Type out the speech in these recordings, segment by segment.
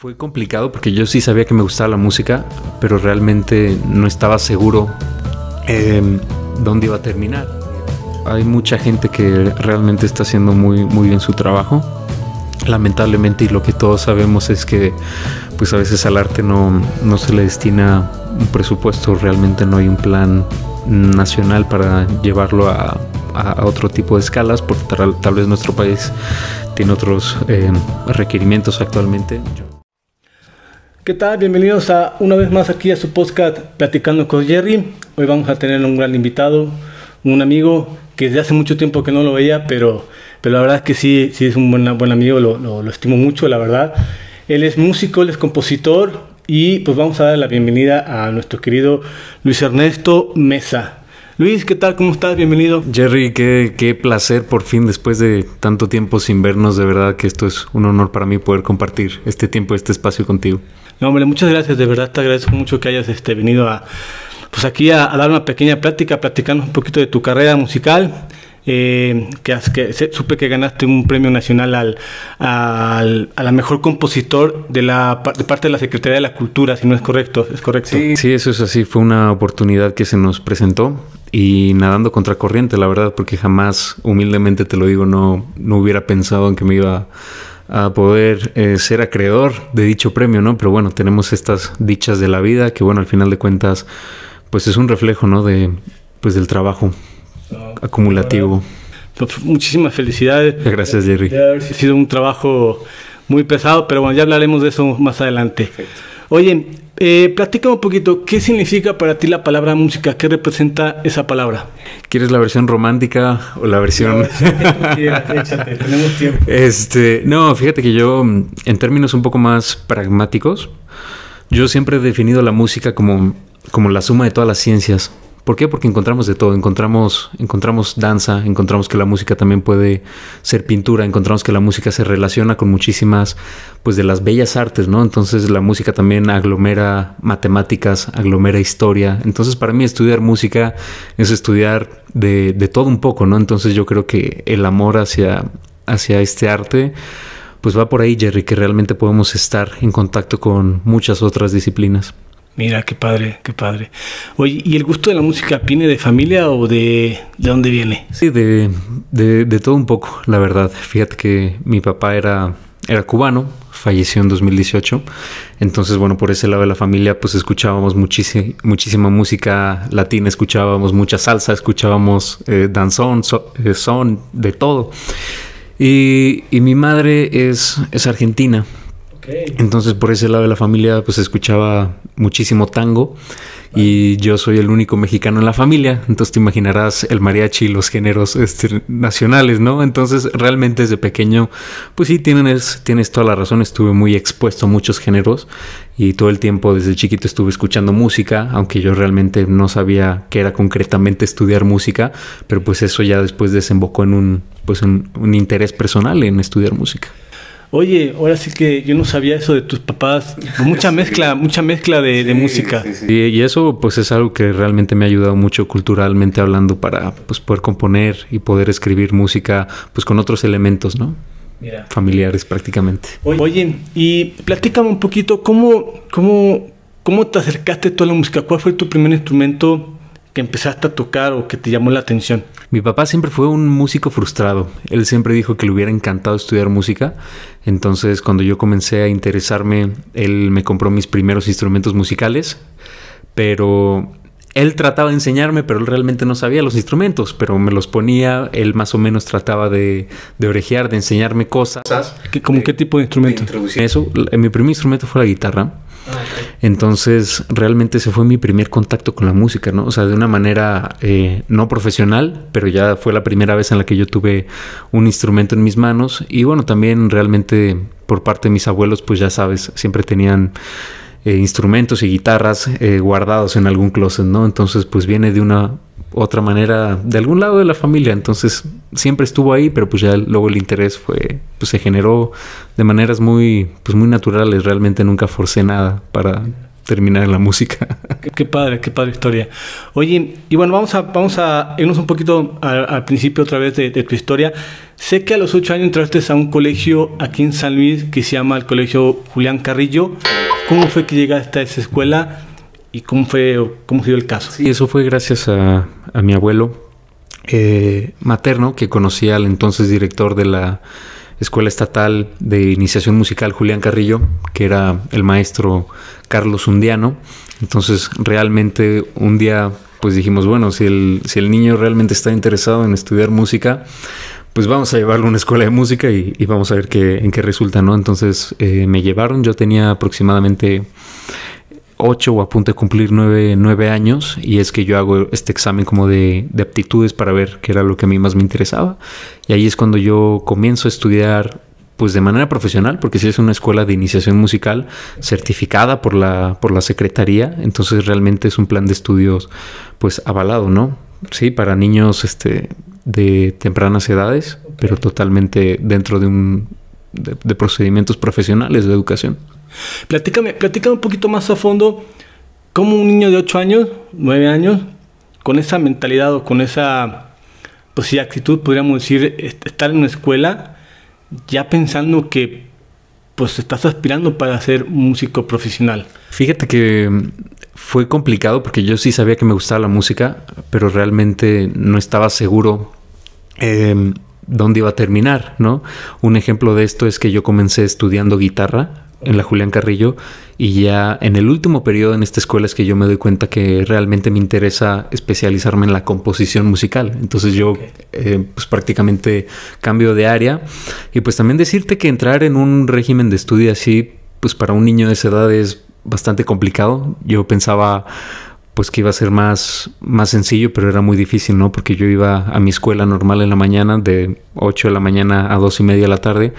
Fue complicado porque yo sí sabía que me gustaba la música, pero realmente no estaba seguro em, dónde iba a terminar. Hay mucha gente que realmente está haciendo muy, muy bien su trabajo. Lamentablemente, y lo que todos sabemos es que pues a veces al arte no, se le destina un presupuesto, realmente no hay un plan nacional para llevarlo a, otro tipo de escalas, porque tal, vez nuestro país tiene otros em, requerimientos actualmente. ¿Qué tal? Bienvenidos a una vez más aquí a su podcast Platicando con Jerry. Hoy vamos a tener un gran invitado, un amigo que desde hace mucho tiempo que no lo veía, pero, pero la verdad es que sí, sí es un buen, amigo, lo, lo, estimo mucho, la verdad. Él es músico, él es compositor y pues vamos a dar la bienvenida a nuestro querido Luis Ernesto Mesa. Luis, ¿qué tal? ¿Cómo estás? Bienvenido. Jerry, qué, placer por fin después de tanto tiempo sin vernos. De verdad que esto es un honor para mí poder compartir este tiempo, este espacio contigo. No, hombre, muchas gracias, de verdad te agradezco mucho que hayas este, venido a, pues, aquí a, dar una pequeña plática, platicarnos un poquito de tu carrera musical. Eh, que, que, supe que ganaste un premio nacional al, a la mejor compositor de, la, de parte de la Secretaría de la Cultura, si no es correcto, es correcto. Sí, sí, eso es así, fue una oportunidad que se nos presentó y nadando contracorriente, la verdad, porque jamás, humildemente te lo digo, no, no hubiera pensado en que me iba a poder eh, ser acreedor de dicho premio, ¿no? Pero bueno, tenemos estas dichas de la vida que, bueno, al final de cuentas, pues es un reflejo, ¿no? De, pues del trabajo ah, acumulativo. Pues, muchísimas felicidades. Gracias, Jerry. Ha sido un trabajo muy pesado, pero bueno, ya hablaremos de eso más adelante. Oye, eh, platícame un poquito, ¿qué significa para ti la palabra música? ¿Qué representa esa palabra? ¿Quieres la versión romántica o la versión.? Este, no, fíjate que yo, en términos un poco más pragmáticos, yo siempre he definido la música como, como la suma de todas las ciencias. ¿Por qué? Porque encontramos de todo, encontramos, encontramos danza, encontramos que la música también puede ser pintura, encontramos que la música se relaciona con muchísimas, pues de las bellas artes, ¿no? Entonces la música también aglomera matemáticas, aglomera historia. Entonces para mí estudiar música es estudiar de, de todo un poco, ¿no? Entonces yo creo que el amor hacia, hacia este arte, pues va por ahí, Jerry, que realmente podemos estar en contacto con muchas otras disciplinas. Mira, qué padre, qué padre. Oye, ¿y el gusto de la música viene de familia o de, de dónde viene? Sí, de, de, todo un poco, la verdad. Fíjate que mi papá era, era cubano, falleció en 2018. Entonces, bueno, por ese lado de la familia, pues escuchábamos muchísima música latina, escuchábamos mucha salsa, escuchábamos eh, danzón, eh, son, de todo. Y, mi madre es, es argentina, entonces por ese lado de la familia pues escuchaba muchísimo tango y yo soy el único mexicano en la familia, entonces te imaginarás el mariachi y los géneros este, nacionales, ¿no? Entonces realmente desde pequeño pues sí tienes, tienes toda la razón, estuve muy expuesto a muchos géneros y todo el tiempo desde chiquito estuve escuchando música, aunque yo realmente no sabía qué era concretamente estudiar música, pero pues eso ya después desembocó en un, pues en, un interés personal en estudiar música. Oye, ahora sí que yo no sabía eso de tus papás. Pues mucha mezcla, mucha mezcla de, música. Y, eso pues es algo que realmente me ha ayudado mucho culturalmente hablando para pues, poder componer y poder escribir música pues con otros elementos, ¿no? Familiares prácticamente. Oye, y platícame un poquito, ¿cómo, cómo, cómo te acercaste tú a la música? ¿Cuál fue tu primer instrumento? que empezaste a tocar o que te llamó la atención? Mi papá siempre fue un músico frustrado. Él siempre dijo que le hubiera encantado estudiar música. Entonces, cuando yo comencé a interesarme, él me compró mis primeros instrumentos musicales. Pero él trataba de enseñarme, pero él realmente no sabía los instrumentos, pero me los ponía, él más o menos trataba de, orejear, de enseñarme cosas. ¿Cómo eh, qué tipo de instrumento? De Eso, mi primer instrumento fue la guitarra. Entonces, realmente ese fue mi primer contacto con la música, ¿no? O sea, de una manera eh, no profesional, pero ya fue la primera vez en la que yo tuve un instrumento en mis manos. Y bueno, también realmente por parte de mis abuelos, pues ya sabes, siempre tenían eh, instrumentos y guitarras eh, guardados en algún closet, ¿no? Entonces, pues viene de una otra manera, de algún lado de la familia. Entonces, siempre estuvo ahí, pero pues ya luego el interés fue, pues se generó de maneras muy, pues muy naturales. Realmente nunca forcé nada para terminar en la música. Qué, padre, qué padre historia. Oye, y bueno, vamos a, vamos a irnos un poquito al, principio otra vez de, tu historia. Sé que a los ocho años entraste a un colegio aquí en San Luis que se llama el Colegio Julián Carrillo. ¿Cómo fue que llegaste a esa escuela y cómo fue cómo el caso? Sí, eso fue gracias a, mi abuelo eh, materno que conocía al entonces director de la Escuela Estatal de Iniciación Musical Julián Carrillo, que era el maestro Carlos Undiano. Entonces, realmente un día, pues dijimos, bueno, si el, si el niño realmente está interesado en estudiar música, pues vamos a llevarlo a una escuela de música y, y vamos a ver qué, en qué resulta, ¿no? Entonces eh, me llevaron, yo tenía aproximadamente 8 o a punto de cumplir nueve años y es que yo hago este examen como de, aptitudes para ver qué era lo que a mí más me interesaba y ahí es cuando yo comienzo a estudiar pues de manera profesional porque si es una escuela de iniciación musical certificada por la, por la secretaría entonces realmente es un plan de estudios pues avalado no sí para niños este de tempranas edades pero totalmente dentro de un de procedimientos profesionales de educación Platícame, un poquito más a fondo cómo un niño de 8 años, 9 años, con esa mentalidad o con esa pues, sí, actitud, podríamos decir, estar en una escuela ya pensando que pues estás aspirando para ser músico profesional. Fíjate que mm, fue complicado porque yo sí sabía que me gustaba la música, pero realmente no estaba seguro em, dónde iba a terminar, ¿no? Un ejemplo de esto es que yo comencé estudiando guitarra en la Julián Carrillo y ya en el último periodo en esta escuela es que yo me doy cuenta que realmente me interesa especializarme en la composición musical. Entonces yo eh, pues prácticamente cambio de área y pues también decirte que entrar en un régimen de estudio así pues para un niño de esa edad es bastante complicado. Yo pensaba pues que iba a ser más, más sencillo, pero era muy difícil, ¿no? Porque yo iba a mi escuela normal en la mañana, de 8 de la mañana a 2 y media de la tarde,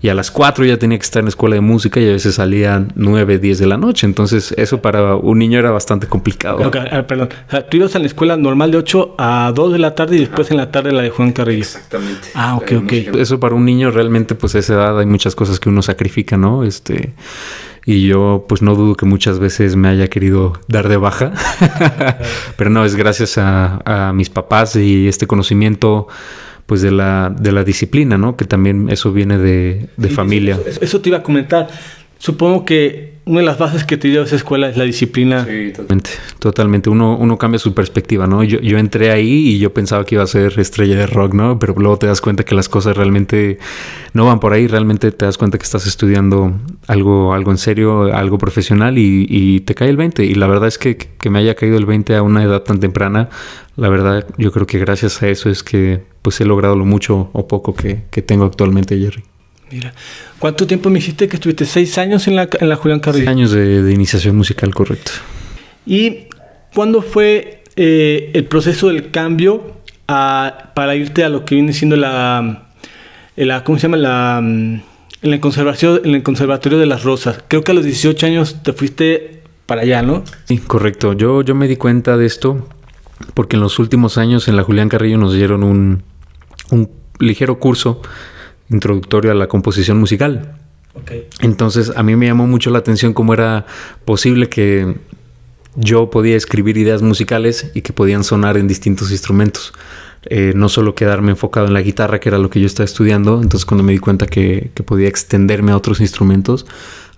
y a las 4 ya tenía que estar en la escuela de música y a veces salía 9, 10 de la noche. Entonces, eso para un niño era bastante complicado. perdón. tú ibas a la escuela normal de 8 a 2 de la tarde y después en la tarde la de Juan Carrillo. Exactamente. Ah, ok, ok. Eso para un niño realmente, pues a esa edad hay muchas cosas que uno sacrifica, ¿no? Este y yo pues no dudo que muchas veces me haya querido dar de baja, pero no, es gracias a, mis papás y este conocimiento pues de la, de la disciplina, ¿no? Que también eso viene de, familia. eso, te iba a comentar. Supongo que una de las bases que te dio esa escuela es la disciplina. Sí, totalmente. Totalmente. Uno, uno cambia su perspectiva, ¿no? Yo, yo entré ahí y yo pensaba que iba a ser estrella de rock, ¿no? Pero luego te das cuenta que las cosas realmente no van por ahí. Realmente te das cuenta que estás estudiando algo, algo en serio, algo profesional y, te cae el 20. Y la verdad es que, me haya caído el 20 a una edad tan temprana, la verdad yo creo que gracias a eso es que pues he logrado lo mucho o poco que, que tengo actualmente, Jerry. Mira, ¿cuánto tiempo me dijiste que estuviste? ¿Seis años en la, Julián Carrillo? Seis años de, iniciación musical, correcto. ¿Y cuándo fue eh, el proceso del cambio a, para irte a lo que viene siendo la, la ¿cómo se llama? La, en, el conservatorio, en el Conservatorio de las Rosas. Creo que a los 18 años te fuiste para allá, ¿no? Sí, correcto. Yo, yo me di cuenta de esto porque en los últimos años en la Julián Carrillo nos dieron un, un ligero curso introductorio a la composición musical. Entonces a mí me llamó mucho la atención cómo era posible que yo podía escribir ideas musicales y que podían sonar en distintos instrumentos. Eh, no solo quedarme enfocado en la guitarra, que era lo que yo estaba estudiando, entonces cuando me di cuenta que, que podía extenderme a otros instrumentos,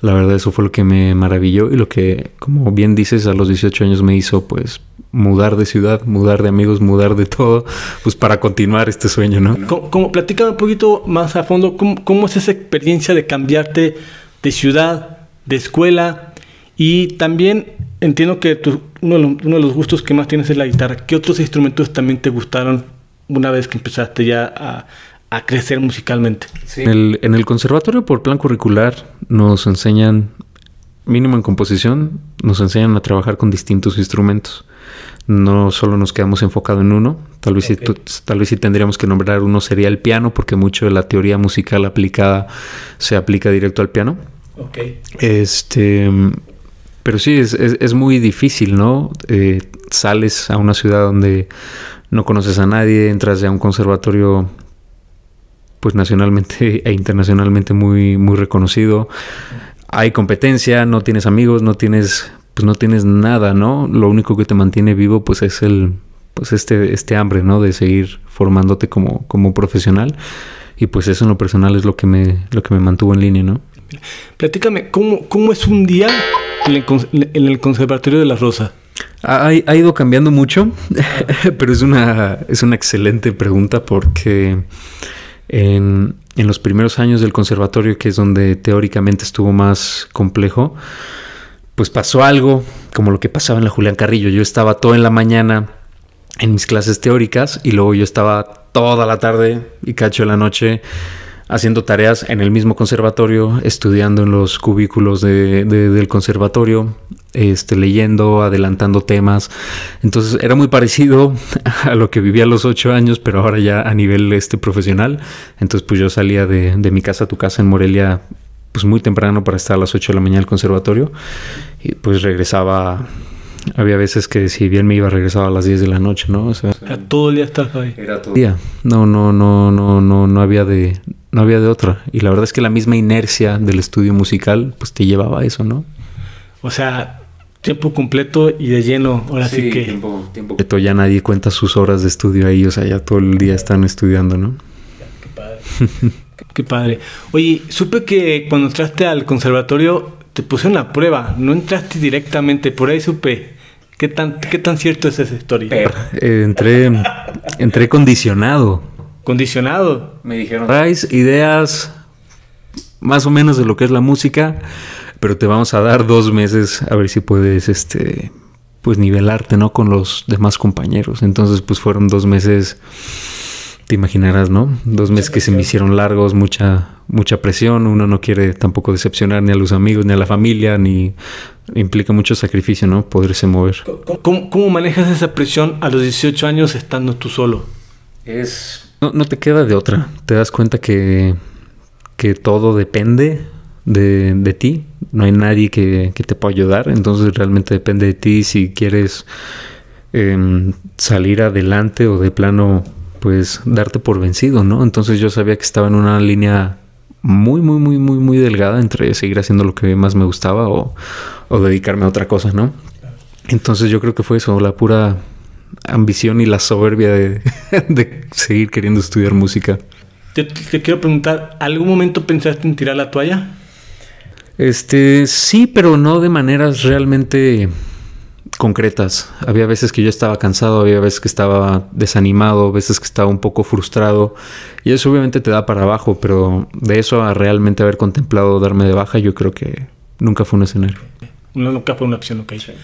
la verdad eso fue lo que me maravilló y lo que, como bien dices, a los 18 años me hizo pues mudar de ciudad, mudar de amigos, mudar de todo, pues para continuar este sueño, ¿no? Como, platícame un poquito más a fondo, ¿cómo, es esa experiencia de cambiarte de ciudad, de escuela? Y también entiendo que uno, de los, uno de los gustos que más tienes es la guitarra. ¿Qué otros instrumentos también te gustaron una vez que empezaste ya a a crecer musicalmente. En, el, conservatorio por plan curricular nos enseñan, mínimo en composición, nos enseñan a trabajar con distintos instrumentos. No solo nos quedamos enfocados en uno, tal vez, si, tal vez tendríamos que nombrar uno sería el piano, porque mucho de la teoría musical aplicada se aplica directo al piano. Okay. Este, pero sí, es, es, muy difícil, ¿no? Eh, sales a una ciudad donde no conoces a nadie, entras ya a un conservatorio pues nacionalmente e internacionalmente muy, muy reconocido. Hay competencia, no tienes amigos, no tienes, pues no tienes nada, ¿no? Lo único que te mantiene vivo, pues es el, pues este, este hambre, ¿no? De seguir formándote como, como profesional. Y pues eso en lo personal es lo que me, lo que me mantuvo en línea, ¿no? Platícame, ¿cómo, es un día en el, Conservatorio de la Rosa? Ha, ido cambiando mucho, pero es una, es una excelente pregunta porque en, los primeros años del conservatorio, que es donde teóricamente estuvo más complejo, pues pasó algo como lo que pasaba en la Julián Carrillo. Yo estaba todo en la mañana en mis clases teóricas y luego yo estaba toda la tarde y cacho en la noche haciendo tareas en el mismo conservatorio, estudiando en los cubículos del conservatorio, este, leyendo, adelantando temas. Entonces era muy parecido a lo que vivía a los ocho años, pero ahora ya a nivel este, profesional. Entonces pues yo salía de, de mi casa a tu casa en Morelia pues muy temprano para estar a las 8 de la mañana al conservatorio y pues regresaba había veces que si bien me iba regresaba a las 10 de la noche, ¿no? O sea, era todo el día estás ahí. Era todo el día. No, no, no, no, no, no había de no había de otra y la verdad es que la misma inercia del estudio musical pues te llevaba a eso, ¿no? O sea, tiempo completo y de lleno. Ahora sí, que. Tiempo, tiempo completo. Ya nadie cuenta sus horas de estudio ahí, o sea, ya todo el día están estudiando, ¿no? Qué padre. qué, padre. Oye, supe que cuando entraste al conservatorio te pusieron la prueba, no entraste directamente, por ahí supe. ¿Qué tan, qué tan cierto es esa historia? Eh, entré, entré condicionado. ¿Condicionado? Me dijeron. Traes ideas más o menos de lo que es la música pero te vamos a dar dos meses a ver si puedes, este, pues nivelarte, ¿no? Con los demás compañeros. Entonces, pues fueron dos meses, te imaginarás, ¿no? Dos meses que se me hicieron largos, mucha, mucha presión. Uno no quiere tampoco decepcionar ni a los amigos, ni a la familia, ni implica mucho sacrificio, ¿no? Poderse mover. ¿Cómo, manejas esa presión a los 18 años estando tú solo? Es... No, te queda de otra. Te das cuenta que, que todo depende de, ti, no hay nadie que, te pueda ayudar, entonces realmente depende de ti si quieres em, salir adelante o de plano pues darte por vencido, ¿no? Entonces yo sabía que estaba en una línea muy, muy, muy, muy, muy delgada entre seguir haciendo lo que más me gustaba o, dedicarme a otra cosa, ¿no? Entonces yo creo que fue eso, la pura ambición y la soberbia de, seguir queriendo estudiar música. te quiero preguntar, ¿algún momento pensaste en tirar la toalla? Este, sí, pero no de maneras realmente concretas. Había veces que yo estaba cansado, había veces que estaba desanimado, veces que estaba un poco frustrado. Y eso obviamente te da para abajo, pero de eso a realmente haber contemplado darme de baja, yo creo que nunca fue un escenario. No, nunca fue una opción, ok. hice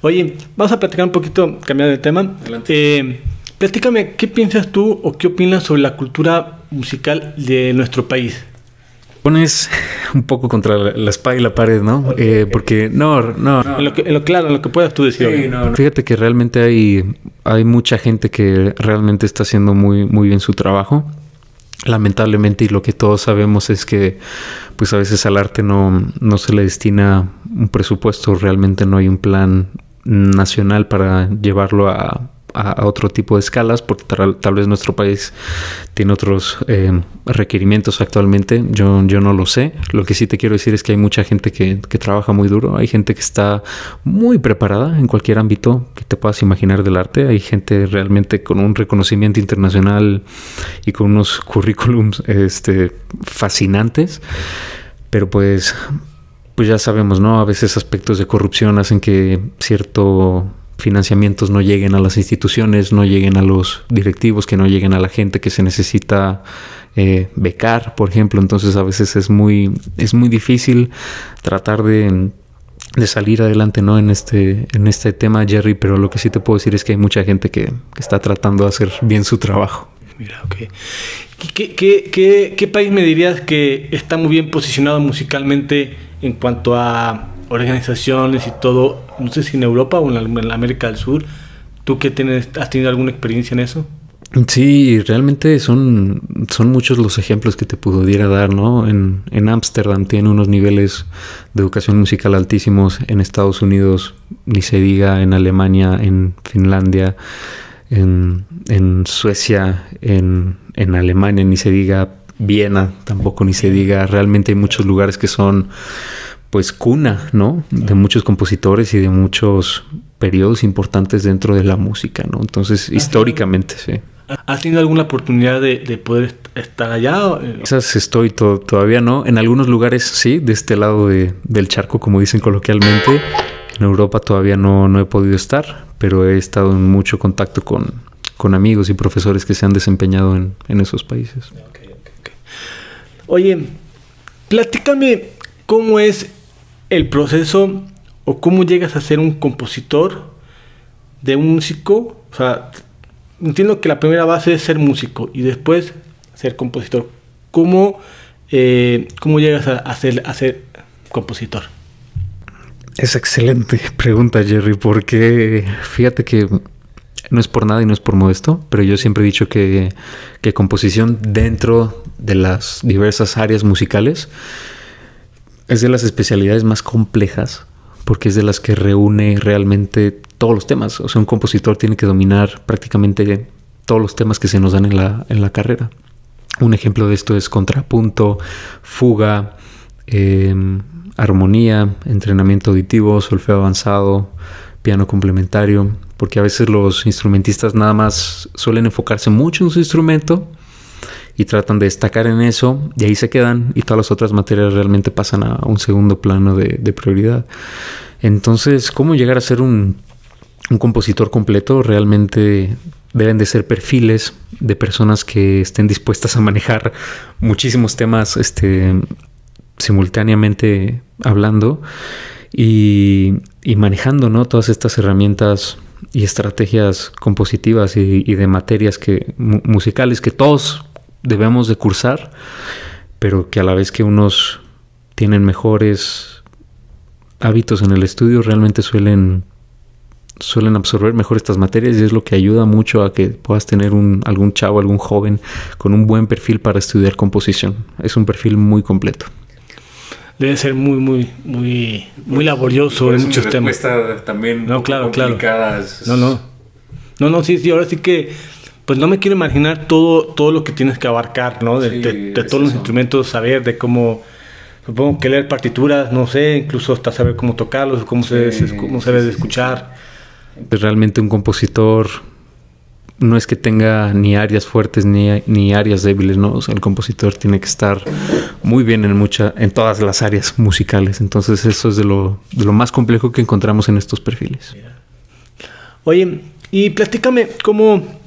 Oye, vamos a platicar un poquito, cambiando de tema. Adelante. Eh, platícame, ¿qué piensas tú o qué opinas sobre la cultura musical de nuestro país? pones un poco contra la, la y la pared, ¿no? Eh, porque no, no. lo, claro, lo que puedas tú decir. Fíjate que realmente hay, hay mucha gente que realmente está haciendo muy, muy bien su trabajo. Lamentablemente, y lo que todos sabemos es que, pues a veces al arte no, no se le destina un presupuesto, realmente no hay un plan nacional para llevarlo a, a, otro tipo de escalas, porque tal, vez nuestro país tiene otros eh, requerimientos actualmente, yo, yo no lo sé. Lo que sí te quiero decir es que hay mucha gente que, trabaja muy duro, hay gente que está muy preparada en cualquier ámbito que te puedas imaginar del arte, hay gente realmente con un reconocimiento internacional y con unos currículums este, fascinantes, pero pues pues ya sabemos, ¿no? A veces aspectos de corrupción hacen que cierto financiamientos no lleguen a las instituciones, no lleguen a los directivos, que no lleguen a la gente que se necesita eh, becar, por ejemplo. Entonces a veces es muy, es muy difícil tratar de, salir adelante ¿no? en, este, en este tema, Jerry, pero lo que sí te puedo decir es que hay mucha gente que, está tratando de hacer bien su trabajo. Mira, qué país me dirías que está muy bien posicionado musicalmente en cuanto a organizaciones y todo, no sé si en Europa o en, América del Sur, ¿tú qué tienes, has tenido alguna experiencia en eso? Sí, realmente son, son muchos los ejemplos que te pudiera dar, ¿no? En Ámsterdam tiene unos niveles de educación musical altísimos, en Estados Unidos, ni se diga, en Alemania, en Finlandia, en, Suecia, en, en Alemania, ni se diga, Viena, tampoco ni se diga, realmente hay muchos lugares que son pues cuna, ¿no? De muchos compositores y de muchos periodos importantes dentro de la música, ¿no? Entonces, históricamente, sí. ¿Has tenido alguna oportunidad de, poder estar allá? Eh? Quizás estoy todavía, ¿no? En algunos lugares sí, de este lado de, del charco, como dicen coloquialmente. En Europa todavía no, no he podido estar, pero he estado en mucho contacto con, amigos y profesores que se han desempeñado en, esos países. Okay, okay, Oye, platícame cómo es el proceso o cómo llegas a ser un compositor de un músico. O sea, entiendo que la primera base es ser músico y después ser compositor. ¿Cómo, eh, cómo llegas a, ser, compositor? Es excelente pregunta, Jerry, porque fíjate que no es por nada y no es por modesto, pero yo siempre he dicho que, que composición dentro de las diversas áreas musicales es de las especialidades más complejas porque es de las que reúne realmente todos los temas. O sea, un compositor tiene que dominar prácticamente todos los temas que se nos dan en la, en la carrera. Un ejemplo de esto es contrapunto, fuga, em, armonía, entrenamiento auditivo, solfeo avanzado, piano complementario, porque a veces los instrumentistas nada más suelen enfocarse mucho en su instrumento y tratan de destacar en eso y ahí se quedan y todas las otras materias realmente pasan a un segundo plano de, prioridad. Entonces, ¿cómo llegar a ser un, compositor completo? Realmente deben de ser perfiles de personas que estén dispuestas a manejar muchísimos temas este, simultáneamente hablando y, manejando ¿no? todas estas herramientas y estrategias compositivas y, de materias que, musicales que todos debemos de cursar, pero que a la vez que unos tienen mejores hábitos en el estudio, realmente suelen, suelen absorber mejor estas materias y es lo que ayuda mucho a que puedas tener un, algún chavo, algún joven con un buen perfil para estudiar composición. Es un perfil muy completo debe ser muy, muy, muy, muy laborioso en muchos temas. también no, claro, complicadas. Claro. No, no. No, no, sí, sí, ahora sí que pues no me quiero imaginar todo, todo lo que tienes que abarcar, ¿no? De, todos los instrumentos, saber de cómo, supongo que leer partituras, no sé, incluso hasta saber cómo tocarlos, cómo se, cómo debe de escuchar. Pues realmente un compositor no es que tenga ni áreas fuertes ni, ni áreas débiles, ¿no? O sea, el compositor tiene que estar muy bien en mucha, en todas las áreas musicales. Entonces, eso es de lo, de lo más complejo que encontramos en estos perfiles. Oye, y platícame cómo,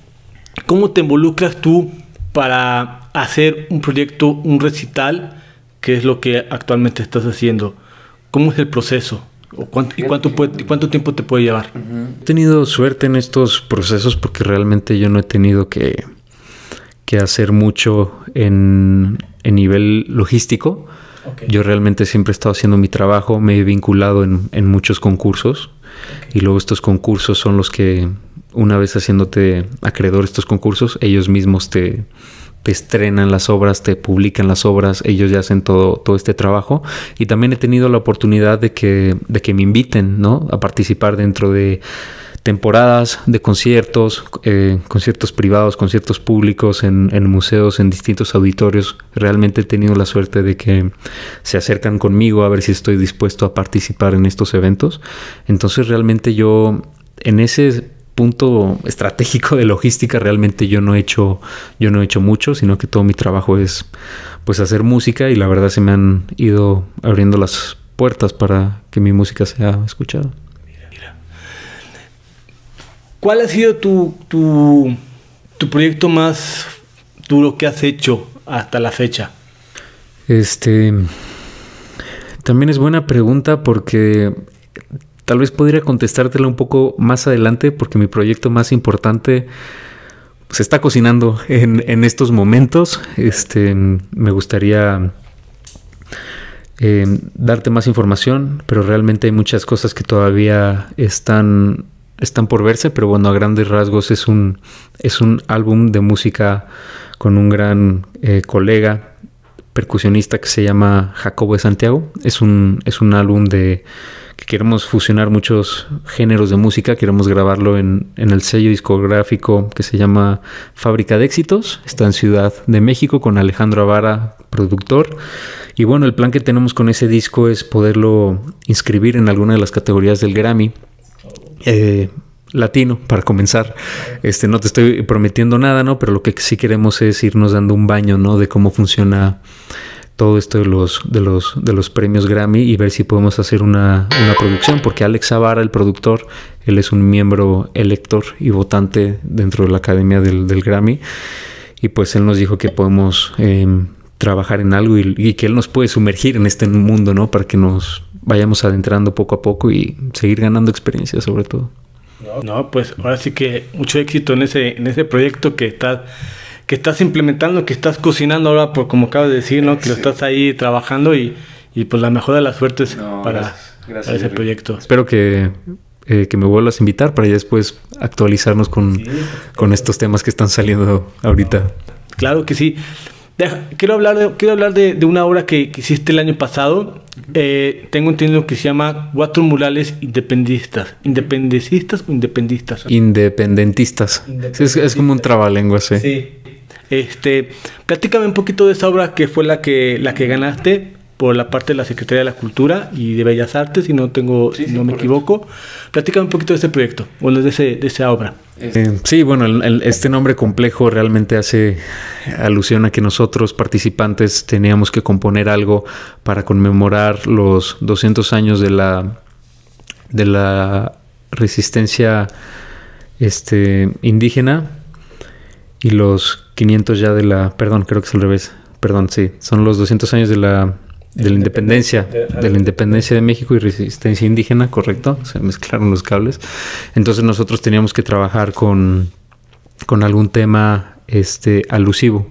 ¿Cómo te involucras tú para hacer un proyecto, un recital, que es lo que actualmente estás haciendo? ¿Cómo es el proceso? y, cuánto tiempo te puede llevar? He tenido suerte en estos procesos porque realmente yo no he tenido que, hacer mucho en, nivel logístico. Yo realmente siempre he estado haciendo mi trabajo, me he vinculado en, muchos concursos y luego estos concursos son los que una vez haciéndote acreedor estos concursos, ellos mismos te, estrenan las obras, te publican las obras, ellos ya hacen todo, todo este trabajo. Y también he tenido la oportunidad de que, que me inviten ¿no? a participar dentro de temporadas de conciertos, eh, conciertos privados, conciertos públicos, en, en, museos, en distintos auditorios. Realmente he tenido la suerte de que se acercan conmigo a ver si estoy dispuesto a participar en estos eventos. Entonces realmente yo en ese punto estratégico de logística realmente yo no he hecho yo no he hecho mucho sino que todo mi trabajo es pues hacer música y la verdad se me han ido abriendo las puertas para que mi música sea escuchada ¿cuál ha sido tu, tu, tu proyecto más duro que has hecho hasta la fecha este también es buena pregunta porque Tal vez podría contestártela un poco más adelante porque mi proyecto más importante se está cocinando en, estos momentos. Este, me gustaría eh, darte más información, pero realmente hay muchas cosas que todavía están, están por verse, pero bueno, a grandes rasgos es un, es un álbum de música con un gran eh, colega percusionista que se llama Jacobo de Santiago. Es un, es un álbum de queremos fusionar muchos géneros de música, queremos grabarlo en, el sello discográfico que se llama Fábrica de Éxitos, está en Ciudad de México con Alejandro Avara, productor. Y bueno, el plan que tenemos con ese disco es poderlo inscribir en alguna de las categorías del Grammy. Eh, latino para comenzar. Este no te estoy prometiendo nada, ¿no? Pero lo que sí queremos es irnos dando un baño, De cómo funciona todo esto de los, de los, de los premios Grammy y ver si podemos hacer una, producción, porque Alex Zavara, el productor, él es un miembro elector y votante dentro de la Academia del, Grammy, y pues él nos dijo que podemos em, trabajar en algo y, que él nos puede sumergir en este mundo, ¿no? Para que nos vayamos adentrando poco a poco y seguir ganando experiencia sobre todo. No, pues ahora sí que mucho éxito en ese, en ese proyecto que está que estás implementando, que estás cocinando ahora, por como acabas de decir, ¿no? Que lo estás ahí trabajando y, y, pues la mejor de las suertes para, ese proyecto. Espero eh, que, me vuelvas a invitar para ya después actualizarnos con, estos temas que están saliendo ahorita. Claro que sí. quiero hablar, de, quiero hablar de, una obra que, hiciste el año pasado. Eh, tengo un título que se llama Cuatro Murales Independistas. Independentistas o independistas? Independentistas. Es, como un trabalenguas, ¿eh? Sí. Este, platícame un poquito de esa obra que fue la que, la que ganaste por la parte de la Secretaría de la Cultura y de Bellas Artes, si no tengo, no me equivoco. Platícame un poquito de ese proyecto, o de, ese, de esa obra. Eh, sí, bueno, este nombre complejo realmente hace alusión a que nosotros, participantes, teníamos que componer algo para conmemorar los 200 años de la, de la resistencia este, indígena y los 500 ya de la, perdón, creo que es al revés, perdón, sí, son los 200 años de la, de la independencia, de, la independencia de México y resistencia indígena, correcto, se mezclaron los cables. Entonces nosotros teníamos que trabajar con, algún tema este, alusivo.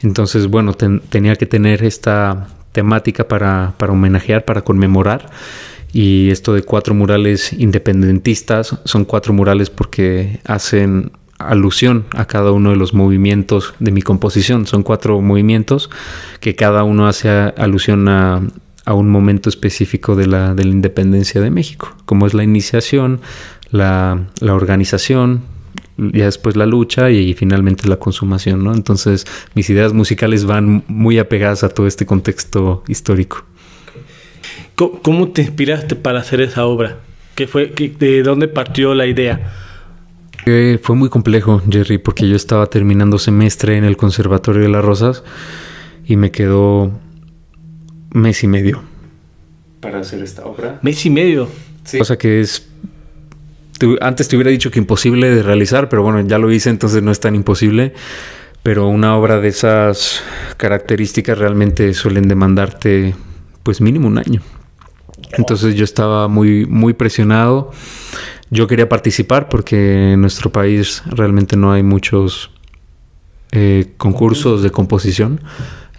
Entonces, bueno, tenía que tener esta temática para, para homenajear, para conmemorar y esto de cuatro murales independentistas son cuatro murales porque hacen alusión a cada uno de los movimientos de mi composición. Son cuatro movimientos que cada uno hace alusión a, un momento específico de la, de la, independencia de México, como es la iniciación, la, la organización, ya después la lucha y, finalmente la consumación, ¿no? Entonces mis ideas musicales van muy apegadas a todo este contexto histórico. ¿Cómo te inspiraste para hacer esa obra? ¿Qué fue, ¿De dónde partió la idea? Eh, fue muy complejo, Jerry, porque yo estaba terminando semestre en el Conservatorio de las Rosas y me quedó mes y medio para hacer esta obra. Mes y medio. Sí. Cosa que es. Antes te hubiera dicho que imposible de realizar, pero bueno, ya lo hice, entonces no es tan imposible. Pero una obra de esas características realmente suelen demandarte, pues mínimo un año. Entonces yo estaba muy, muy presionado. Yo quería participar porque en nuestro país realmente no hay muchos eh, concursos de composición.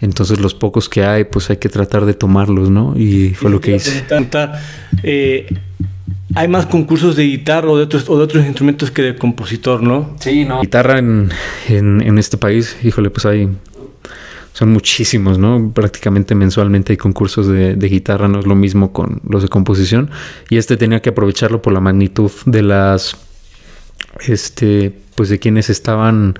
Entonces los pocos que hay, pues hay que tratar de tomarlos, ¿no? Y fue lo que hice. Eh, hay más concursos de guitarra o de otros, o de otros instrumentos que de compositor, ¿no? Sí, no. Guitarra en este país, híjole, pues hay son muchísimos, ¿no? Prácticamente mensualmente hay concursos de, guitarra, no es lo mismo con los de composición. Y este tenía que aprovecharlo por la magnitud de las, este, pues de quienes estaban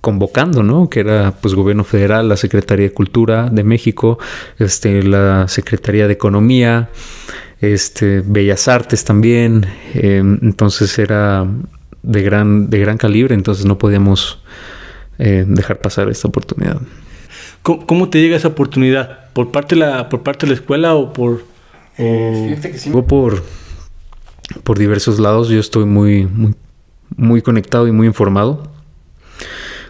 convocando, ¿no? Que era pues gobierno federal, la Secretaría de Cultura de México, este, la Secretaría de Economía, este, Bellas Artes también. Em, entonces era de gran, de gran calibre, entonces no podíamos eh, dejar pasar esta oportunidad. ¿Cómo, te llega esa oportunidad? ¿Por parte de la, por parte de la escuela o por...? Por, por diversos lados. Yo estoy muy, muy, muy conectado y muy informado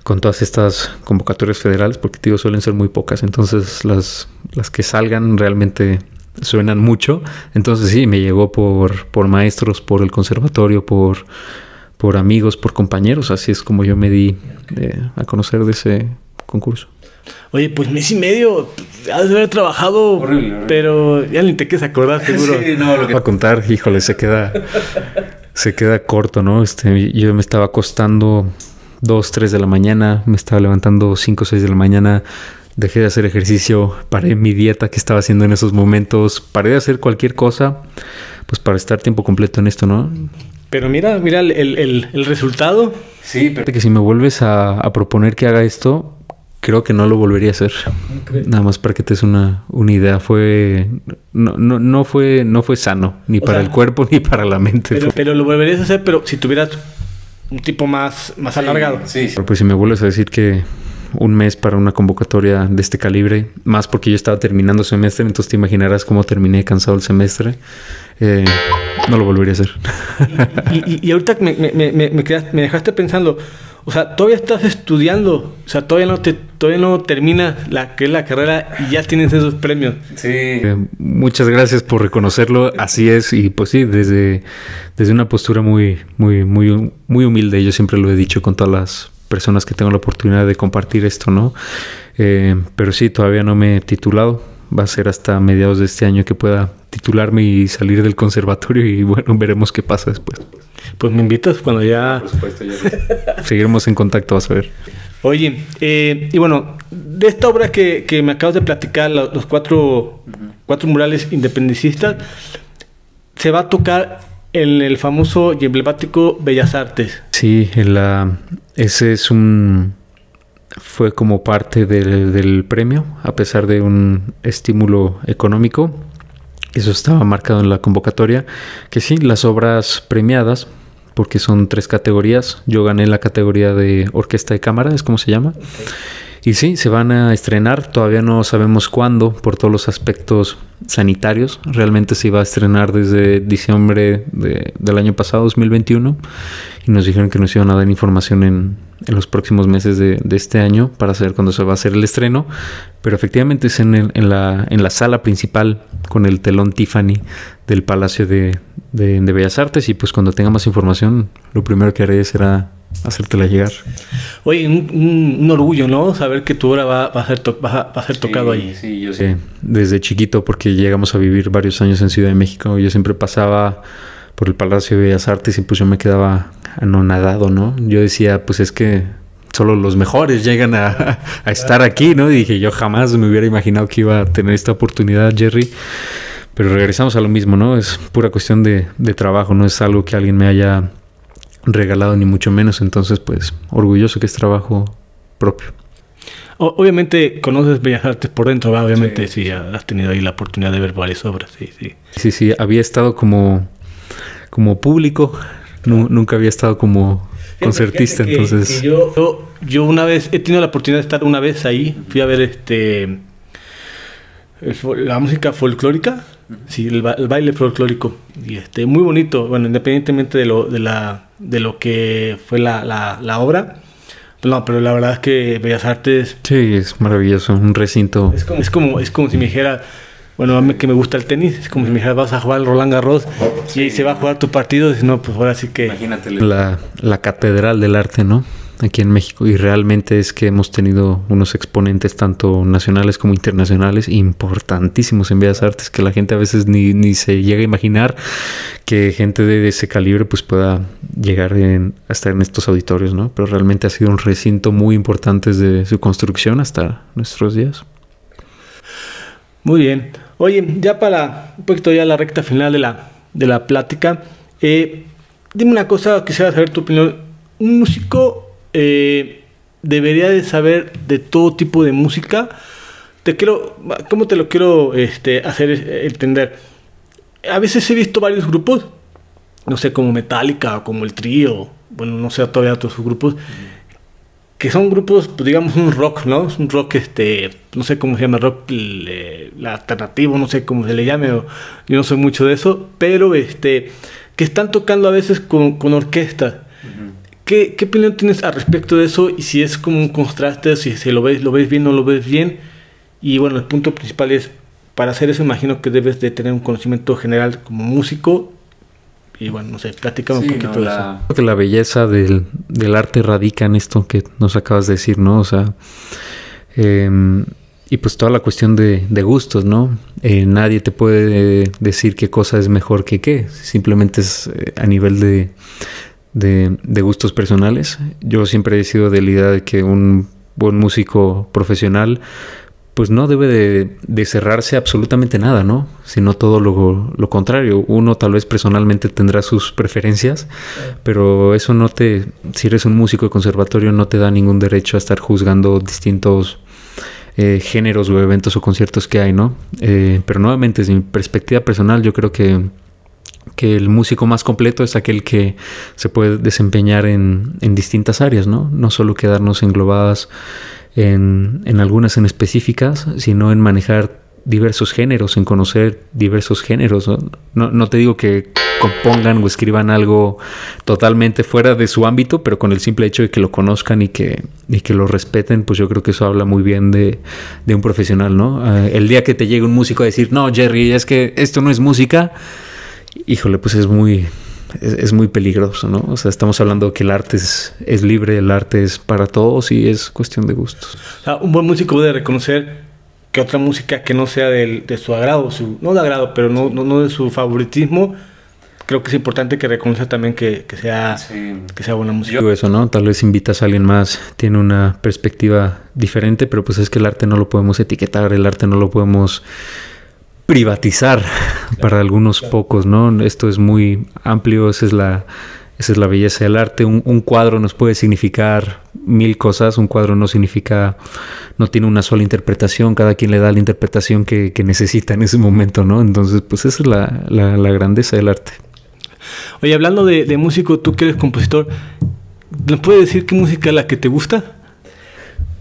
con todas estas convocatorias federales, porque tío, suelen ser muy pocas, entonces las, las que salgan realmente suenan mucho. Entonces sí, me llegó por, por maestros, por el conservatorio, por, por amigos, por compañeros, así es como yo me di eh, a conocer de ese concurso. Oye, pues mes y medio, has de haber trabajado, pero ya ni te quieres acordar, seguro. sí, no, lo que... Va a contar, híjole, se queda, se queda corto, ¿no? Este, yo me estaba acostando 2, 3 de la mañana, me estaba levantando 5, 6 de la mañana, dejé de hacer ejercicio, paré mi dieta que estaba haciendo en esos momentos, paré de hacer cualquier cosa, pues para estar tiempo completo en esto, ¿no? Pero mira, mira el, resultado. Sí, pero... Que si me vuelves a proponer que haga esto, creo que no lo volvería a hacer. Nada más para que te des una, una idea. Fue. No, no, no, fue, no fue sano, ni para el cuerpo ni para la mente. Pero, lo volverías a hacer, pero si tuvieras un tipo más, más alargado. Sí, Pero pues si me vuelves a decir que un mes para una convocatoria de este calibre, más porque yo estaba terminando semestre, entonces te imaginarás cómo terminé cansado el semestre. Eh, no lo volvería a hacer. Y, ahorita me, me, me dejaste pensando, o sea, todavía estás estudiando, o sea, todavía no te todavía no termina la que la carrera y ya tienes esos premios. Sí. Eh, muchas gracias por reconocerlo, así es y pues sí, desde desde una postura muy muy muy muy humilde, yo siempre lo he dicho con todas las personas que tengo la oportunidad de compartir esto, ¿no? Eh, pero sí, todavía no me he titulado, va a ser hasta mediados de este año que pueda titularme y salir del conservatorio y bueno, veremos qué pasa después. Pues me invitas cuando ya... Por supuesto, ya... Seguiremos en contacto, vas a ver. Oye, eh, y bueno, de esta obra que, me acabas de platicar, los cuatro, cuatro murales independicistas, se va a tocar en el famoso y emblemático Bellas Artes. Sí, en la, ese es un, fue como parte del, del premio, a pesar de un estímulo económico. Eso estaba marcado en la convocatoria, que sí, las obras premiadas, porque son tres categorías, yo gané la categoría de orquesta de cámara, es como se llama. Y sí, se van a estrenar, todavía no sabemos cuándo por todos los aspectos sanitarios. Realmente se iba a estrenar desde diciembre de, del año pasado, 2021, y nos dijeron que nos iban a dar información en, en los próximos meses de, este año para saber cuándo se va a hacer el estreno. Pero efectivamente es en, la, en la, sala principal con el telón Tiffany del Palacio de, Bellas Artes. Y pues cuando tenga más información, lo primero que haré será hacértela llegar. Oye, un, orgullo, ¿no? Saber que tu obra va, a, ser tocado ahí. yo sí. Desde chiquito, porque llegamos a vivir varios años en Ciudad de México, yo siempre pasaba por el Palacio de Bellas Artes y pues yo me quedaba anonadado, ¿no? Yo decía, pues es que solo los mejores llegan a, estar aquí, ¿no? dije, yo jamás me hubiera imaginado que iba a tener esta oportunidad, Jerry. Pero regresamos a lo mismo, ¿no? Es pura cuestión de, trabajo, no es algo que alguien me haya regalado, ni mucho menos. Entonces, pues, orgulloso que es trabajo propio. Obviamente conoces Bellas Artes por dentro, obviamente sí. has tenido ahí la oportunidad de ver varias obras, sí, sí. Sí, sí, había estado como como público. nunca había estado como concertista, entonces. yo, yo, una vez, he tenido la oportunidad de estar una vez ahí, fui a ver este la música folclórica, sí, el, baile folclórico, y este, muy bonito, bueno, independientemente de lo, de la, de lo que fue la, obra. No, pero la verdad es que Bellas Artes. Sí, es maravilloso, un recinto. Es como, es como, es como si me dijera, bueno, a mí que me gusta el tenis, es como si me dijeras, vas a jugar al Roland Garros y ahí se va a jugar tu partido, y no, pues ahora sí que... Imagínate. La, catedral del arte, ¿no? Aquí en México y realmente es que hemos tenido unos exponentes tanto nacionales como internacionales importantísimos en Bellas Artes que la gente a veces ni, se llega a imaginar que gente de ese calibre pues pueda llegar hasta en estos auditorios, ¿no? Pero realmente ha sido un recinto muy importante desde su construcción hasta nuestros días. Muy bien, Oye, ya para un poquito ya la recta final de la, plática, eh, dime una cosa, quisiera saber tu opinión. ¿Un músico eh, debería de saber de todo tipo de música? Te quiero, ¿Cómo te lo quiero este, hacer entender? A veces he visto varios grupos, no sé, como Metallica, como el trío, bueno, no sé todavía otros grupos que son grupos, pues, digamos, un rock, ¿no? un rock, este, no sé cómo se llama, rock eh, alternativo, no sé cómo se le llame, yo no soy mucho de eso, pero este, que están tocando a veces con, con orquesta. ¿Qué, opinión tienes al respecto de eso? Y si es como un contraste, si, lo ves, lo ves bien o no lo ves bien. Y bueno, el punto principal es, para hacer eso imagino que debes de tener un conocimiento general como músico y bueno, no sé, platicaba un poquito de eso. Creo que la belleza del, arte radica en esto que nos acabas de decir, ¿no? O sea, em, y pues toda la cuestión de, gustos, ¿no? Eh, nadie te puede decir qué cosa es mejor que qué, simplemente es eh, a nivel de, de, de gustos personales. Yo siempre he sido de la idea de que un buen músico profesional pues no debe de, cerrarse absolutamente nada, ¿no? Sino todo lo, contrario. Uno tal vez personalmente tendrá sus preferencias, pero eso no te, si eres un músico de conservatorio, no te da ningún derecho a estar juzgando distintos eh, géneros o eventos o conciertos que hay, ¿no? Eh, pero nuevamente, desde mi perspectiva personal, yo creo que que el músico más completo es aquel que se puede desempeñar en, en distintas áreas, ¿no? No solo quedarnos englobadas en, en algunas en específicas, sino en manejar diversos géneros, en conocer diversos géneros. No, te digo que compongan o escriban algo totalmente fuera de su ámbito, pero con el simple hecho de que lo conozcan y que, que lo respeten, pues yo creo que eso habla muy bien de, un profesional, ¿no? Ah, el día que te llegue un músico a decir, no, Jerry, es que esto no es música, híjole, pues es muy, es, muy peligroso, ¿no? O sea, estamos hablando que el arte es, libre, el arte es para todos y es cuestión de gustos. O sea, un buen músico debe reconocer que otra música que no sea de su agrado, no de agrado, pero no, no, de su favoritismo, creo que es importante que reconozca también que, sea, que sea buena música. Yo eso, ¿no? Tal vez invitas a alguien más, tiene una perspectiva diferente, pero pues es que el arte no lo podemos etiquetar, el arte no lo podemos privatizar para algunos pocos, ¿no? Esto es muy amplio, esa es la, es la belleza del arte. Un, cuadro nos puede significar mil cosas, un cuadro no significa, no tiene una sola interpretación, cada quien le da la interpretación que, necesita en ese momento, ¿no? Entonces, pues esa es la, grandeza del arte. Oye, hablando de, músico, tú que eres compositor, ¿nos puedes decir qué música es la que te gusta?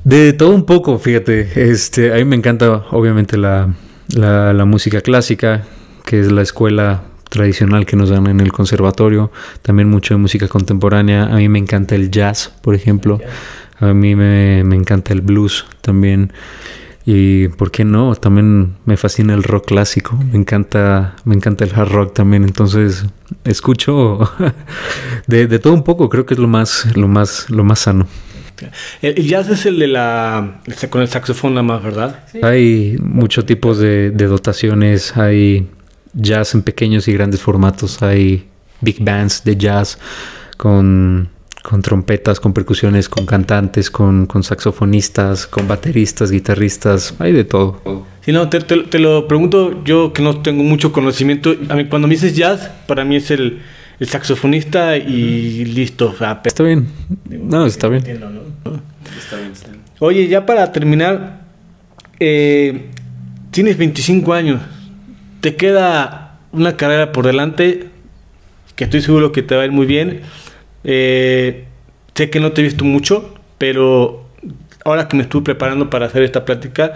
De todo un poco, fíjate. Este, a mí me encanta, obviamente, la, la, la música clásica, que es la escuela tradicional que nos dan en el conservatorio, también mucho de música contemporánea. A mí me encanta el jazz, por ejemplo. A mí me, encanta el blues también. Y por qué no, también me fascina el rock clásico. Me encanta, me encanta el hard rock también. Entonces, escucho de, de todo un poco, creo que es lo más, lo más, lo más sano. El jazz es el de la. Este, con el saxofón nada más, ¿verdad? Hay muchos tipos de, dotaciones. Hay jazz en pequeños y grandes formatos. Hay big bands de jazz con, trompetas, con percusiones, con cantantes, con, saxofonistas, con bateristas, guitarristas. Hay de todo. Si no, te, lo pregunto yo que no tengo mucho conocimiento. A mí, cuando me dices jazz, para mí es el el saxofonista y listo. está bien. No, está bien. Está bien, Oye, ya para terminar, eh, tienes 25 años, te queda una carrera por delante que estoy seguro que te va a ir muy bien. Eh, sé que no te he visto mucho, pero ahora que me estuve preparando para hacer esta plática,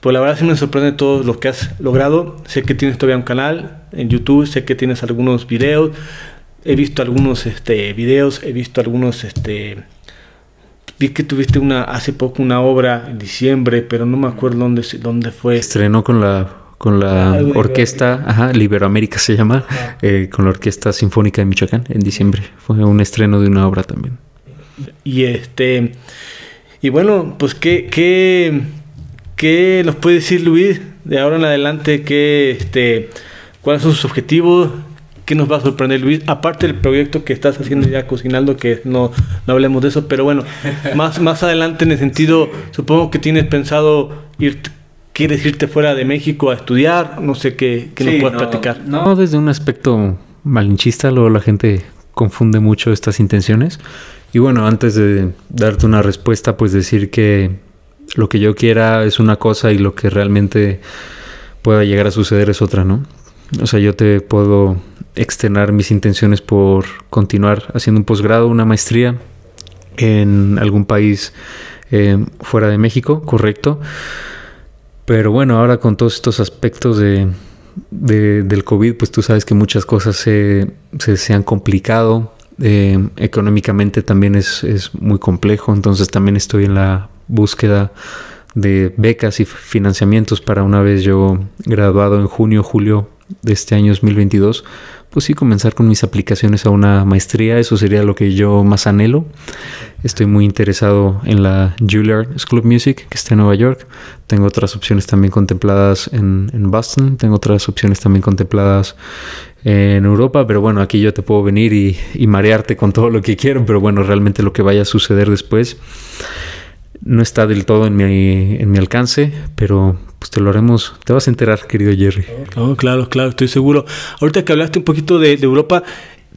pues la verdad sí me sorprende todo lo que has logrado. Sé que tienes todavía un canal en YouTube, sé que tienes algunos videos. He visto algunos este, videos, he visto algunos... Este, vi que tuviste una hace poco una obra en diciembre, pero no me acuerdo dónde, dónde fue. Estrenó con la con la ah, orquesta, ajá, Liberoamérica se llama, ah. eh, con la Orquesta Sinfónica de Michoacán en diciembre. Fue un estreno de una obra también. Y este y bueno, pues qué ¿Qué nos puede decir Luis de ahora en adelante? Que, este, ¿Cuáles son sus objetivos? ¿Qué nos va a sorprender Luis? Aparte del proyecto que estás haciendo ya cocinando, que no, hablemos de eso, pero bueno, más, más adelante en el sentido, supongo que tienes pensado ir, quieres irte fuera de México a estudiar, no sé qué, qué nos puedas platicar. No, desde un aspecto malinchista, luego la gente confunde mucho estas intenciones. Y bueno, antes de darte una respuesta, pues decir que lo que yo quiera es una cosa y lo que realmente pueda llegar a suceder es otra, ¿no? O sea, yo te puedo externar mis intenciones por continuar haciendo un posgrado, una maestría en algún país eh, fuera de México, correcto. Pero bueno, ahora con todos estos aspectos de, del COVID, pues tú sabes que muchas cosas se, se, han complicado. Eh, económicamente también es muy complejo, entonces también estoy en la búsqueda de becas y financiamientos para una vez yo graduado en junio, julio de este año 2022, pues sí comenzar con mis aplicaciones a una maestría, eso sería lo que yo más anhelo. Estoy muy interesado en la Juilliard School of Music que está en Nueva York. Tengo otras opciones también contempladas en, Boston, tengo otras opciones también contempladas en Europa, pero bueno, aquí yo te puedo venir y, y marearte con todo lo que quiero, pero bueno, realmente lo que vaya a suceder después. No está del todo en mi, en mi alcance, pero pues te lo haremos. Te vas a enterar, querido Jerry. claro, claro, estoy seguro. Ahorita que hablaste un poquito de, Europa,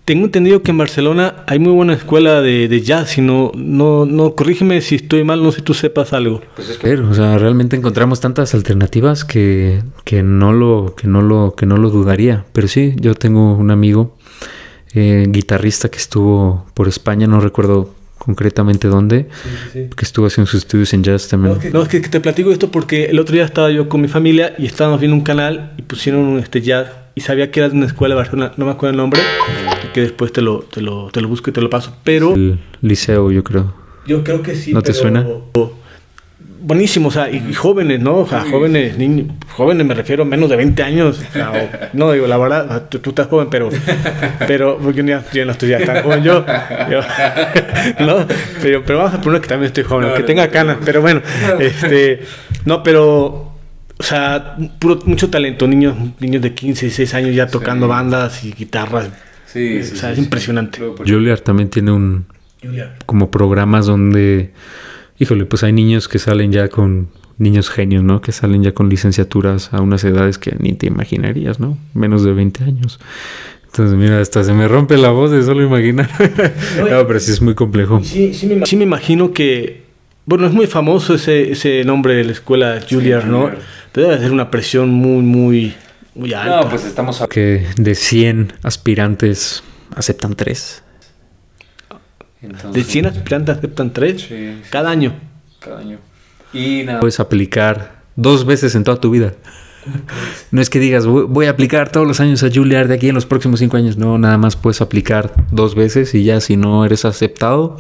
tengo entendido que en Barcelona hay muy buena escuela de, jazz, y no, no, corrígeme si estoy mal, no sé si tú sepas algo. Pues pero, o sea, realmente encontramos tantas alternativas que, no lo, que, no lo, que no lo dudaría. Pero sí, yo tengo un amigo eh, guitarrista que estuvo por España, no recuerdo concretamente dónde, que estuvo haciendo sus estudios en jazz también. No, es que, te platico esto porque el otro día estaba yo con mi familia y estábamos viendo un canal y pusieron un este jazz y sabía que era de una escuela Barcelona, no me acuerdo el nombre, que después te lo, te lo, te lo busco y te lo paso, pero... El liceo, yo creo. Yo creo que sí. ¿No te suena? Buenísimo, o sea, y jóvenes, ¿no? O sea, jóvenes, niños, jóvenes me refiero, menos de 20 años. no, digo, la verdad, tú, estás joven, pero, pero porque yo, no estoy tan joven yo. yo ¿no? pero, pero vamos a poner que también estoy joven, que tenga canas, pero bueno, este, no, pero... O sea, puro, mucho talento, niños, niños de 15, 16 años ya tocando bandas y guitarras. Sí, o sea, es impresionante. Juliar también tiene un... Juliar. Como programas donde híjole, pues hay niños que salen ya con niños genios, ¿no? Que salen ya con licenciaturas a unas edades que ni te imaginarías, ¿no? Menos de 20 años. Entonces, mira, hasta se me rompe la voz de solo imaginar. no, pero sí es muy complejo. Sí, sí, me, imagino que, bueno, es muy famoso ese, ese nombre de la escuela Julia Arnold. ¿no? Pero debe ser una presión muy, muy, muy alta. No, pues estamos a... Que de 100 aspirantes aceptan 3 de 100 te aceptan tres sí, cada año. Cada año. Y nada. Puedes aplicar dos veces en toda tu vida. No es que digas, voy a aplicar todos los años a Juilliard de aquí en los próximos cinco años. No, nada más puedes aplicar dos veces y ya si no eres aceptado,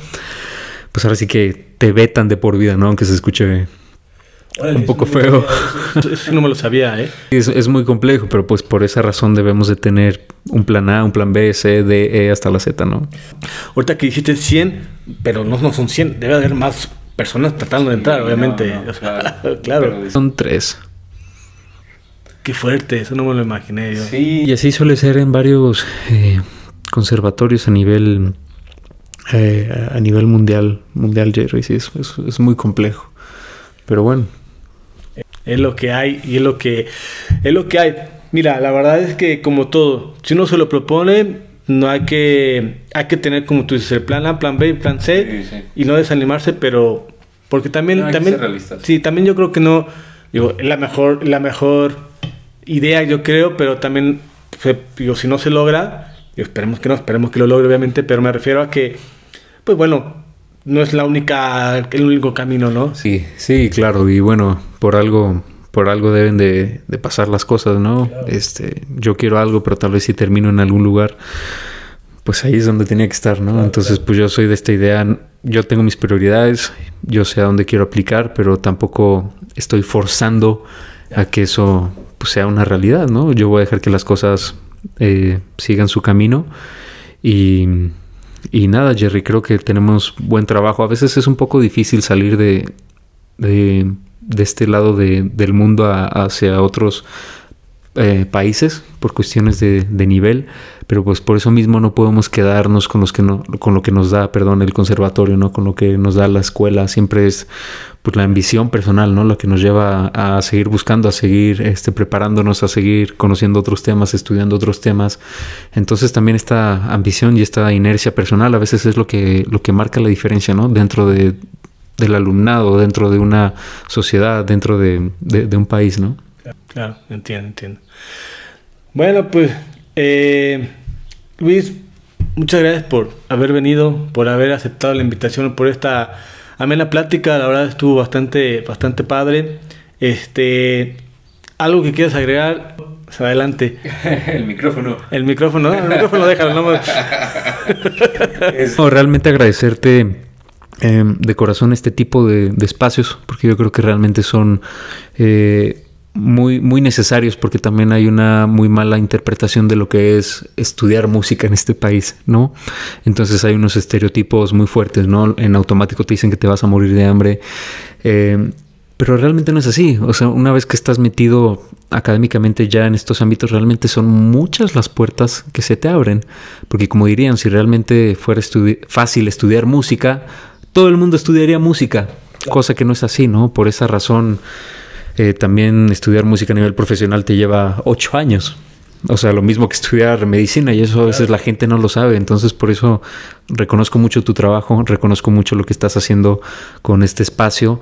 pues ahora sí que te vetan de por vida, ¿no? Aunque se escuche un poco feo. Eso, no me lo sabía, ¿eh? Es, muy complejo, pero pues por esa razón debemos de tener un plan A, un plan B, C, D, E hasta la Z, ¿no? Ahorita que dijiste 100, pero no, no son 100, debe haber más personas tratando de entrar, obviamente. claro. Son tres. Qué fuerte, eso no me lo imaginé yo. Sí. Y así suele ser en varios eh, conservatorios a nivel eh, a nivel mundial, mundial Jerry, sí, es muy complejo. Pero bueno, es lo que hay y es lo que, es lo que hay. Mira, la verdad es que como todo, si uno se lo propone, no hay que, hay que tener como tú dices, el plan A, plan B, plan C y no desanimarse, pero porque también, también, sí, también yo creo que no, digo, la mejor, la mejor idea yo creo, pero también, digo, si no se logra, esperemos que no, esperemos que lo logre obviamente, pero me refiero a que, pues bueno, no es la única, el único camino, ¿no? Sí, sí, claro. Y bueno, por algo, por algo deben de, pasar las cosas, ¿no? Este, yo quiero algo, pero tal vez si termino en algún lugar, pues ahí es donde tenía que estar, ¿no? Entonces, pues yo soy de esta idea, yo tengo mis prioridades, yo sé a dónde quiero aplicar, pero tampoco estoy forzando a que eso pues, sea una realidad, ¿no? Yo voy a dejar que las cosas eh, sigan su camino y y nada, Jerry, creo que tenemos buen trabajo. A veces es un poco difícil salir de, de, este lado de, del mundo a, hacia otros eh, países por cuestiones de, nivel, pero pues por eso mismo no podemos quedarnos con los que no, con lo que nos da, perdón, el conservatorio, ¿no? Con lo que nos da la escuela, siempre es pues, la ambición personal, ¿no? lo que nos lleva a, seguir buscando, a seguir este, preparándonos, a seguir conociendo otros temas, estudiando otros temas. Entonces también esta ambición y esta inercia personal a veces es lo que, lo que marca la diferencia, ¿no? Dentro de, del alumnado, dentro de una sociedad, dentro de, de un país, ¿no? Claro, entiendo, entiendo. Bueno, pues eh, Luis, muchas gracias por haber venido, por haber aceptado la invitación, por esta amena plática. La verdad estuvo bastante, bastante padre. Este, algo que quieras agregar, adelante. El micrófono. El micrófono, el micrófono déjalo No, realmente agradecerte em, de corazón este tipo de, espacios, porque yo creo que realmente son eh, muy, muy necesarios porque también hay una muy mala interpretación de lo que es estudiar música en este país, ¿no? Entonces hay unos estereotipos muy fuertes, ¿no? En automático te dicen que te vas a morir de hambre, eh, pero realmente no es así. O sea, una vez que estás metido académicamente ya en estos ámbitos, realmente son muchas las puertas que se te abren, porque como dirían, si realmente fuera fácil estudiar música, todo el mundo estudiaría música, cosa que no es así, ¿no? Por esa razón eh, también estudiar música a nivel profesional te lleva ocho años. O sea, lo mismo que estudiar medicina y eso a veces la gente no lo sabe. Entonces, por eso reconozco mucho tu trabajo, reconozco mucho lo que estás haciendo con este espacio,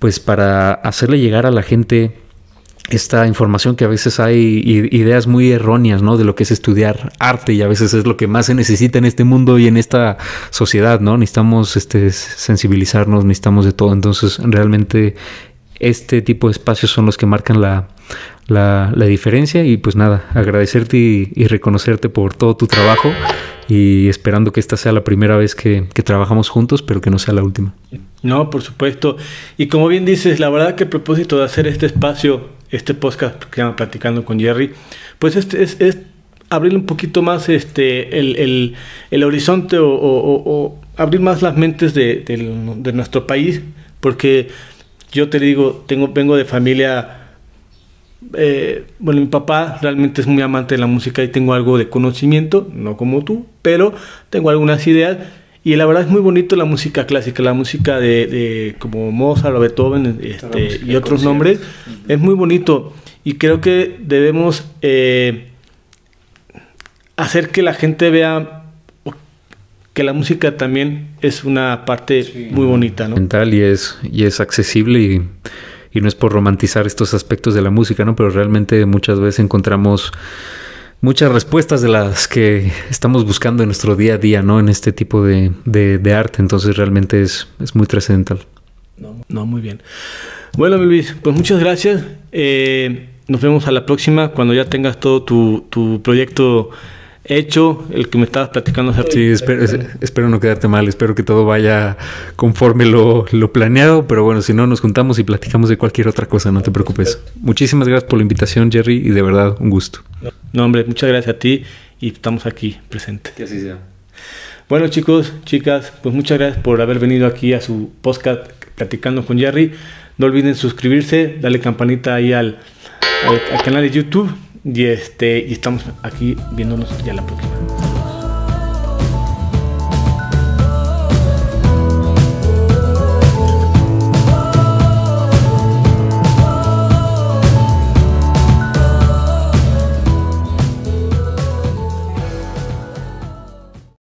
pues para hacerle llegar a la gente esta información que a veces hay ideas muy erróneas, ¿no? De lo que es estudiar arte y a veces es lo que más se necesita en este mundo y en esta sociedad, ¿no? Necesitamos este, sensibilizarnos, necesitamos de todo. Entonces, realmente este tipo de espacios son los que marcan la, diferencia y pues nada, agradecerte y, reconocerte por todo tu trabajo y esperando que esta sea la primera vez que, trabajamos juntos, pero que no sea la última. No, por supuesto. Y como bien dices, la verdad que el propósito de hacer este espacio, este podcast que estamos platicando con Jerry, pues este es, abrir un poquito más este el, horizonte o, abrir más las mentes de, de nuestro país, porque yo te digo, tengo, vengo de familia... Eh, bueno, mi papá realmente es muy amante de la música y tengo algo de conocimiento, no como tú, pero tengo algunas ideas. Y la verdad es muy bonito la música clásica, la música de, como Mozart Beethoven este, y otros nombres. Es muy bonito y creo que debemos eh, hacer que la gente vea que la música también es una parte muy bonita, ¿no? Mental y es, y es accesible y, no es por romantizar estos aspectos de la música, ¿no? Pero realmente muchas veces encontramos muchas respuestas de las que estamos buscando en nuestro día a día, ¿no? En este tipo de, arte, entonces realmente es, es muy trascendental. No, no, muy bien. Bueno, Luis, pues muchas gracias. Eh, nos vemos a la próxima cuando ya tengas todo tu, tu proyecto hecho, el que me estabas platicando Sí, espero, no quedarte mal, espero que todo vaya conforme lo, lo, planeado, pero bueno, si no, nos juntamos y platicamos de cualquier otra cosa, no te preocupes. Muchísimas gracias por la invitación, Jerry, y de verdad, un gusto. No, hombre, muchas gracias a ti y estamos aquí presentes. Que así sea. Bueno, chicos, chicas, pues muchas gracias por haber venido aquí a su podcast Platicando con Jerry. No olviden suscribirse, darle campanita ahí al, al canal de YouTube y, este, y estamos aquí viéndonos ya la próxima.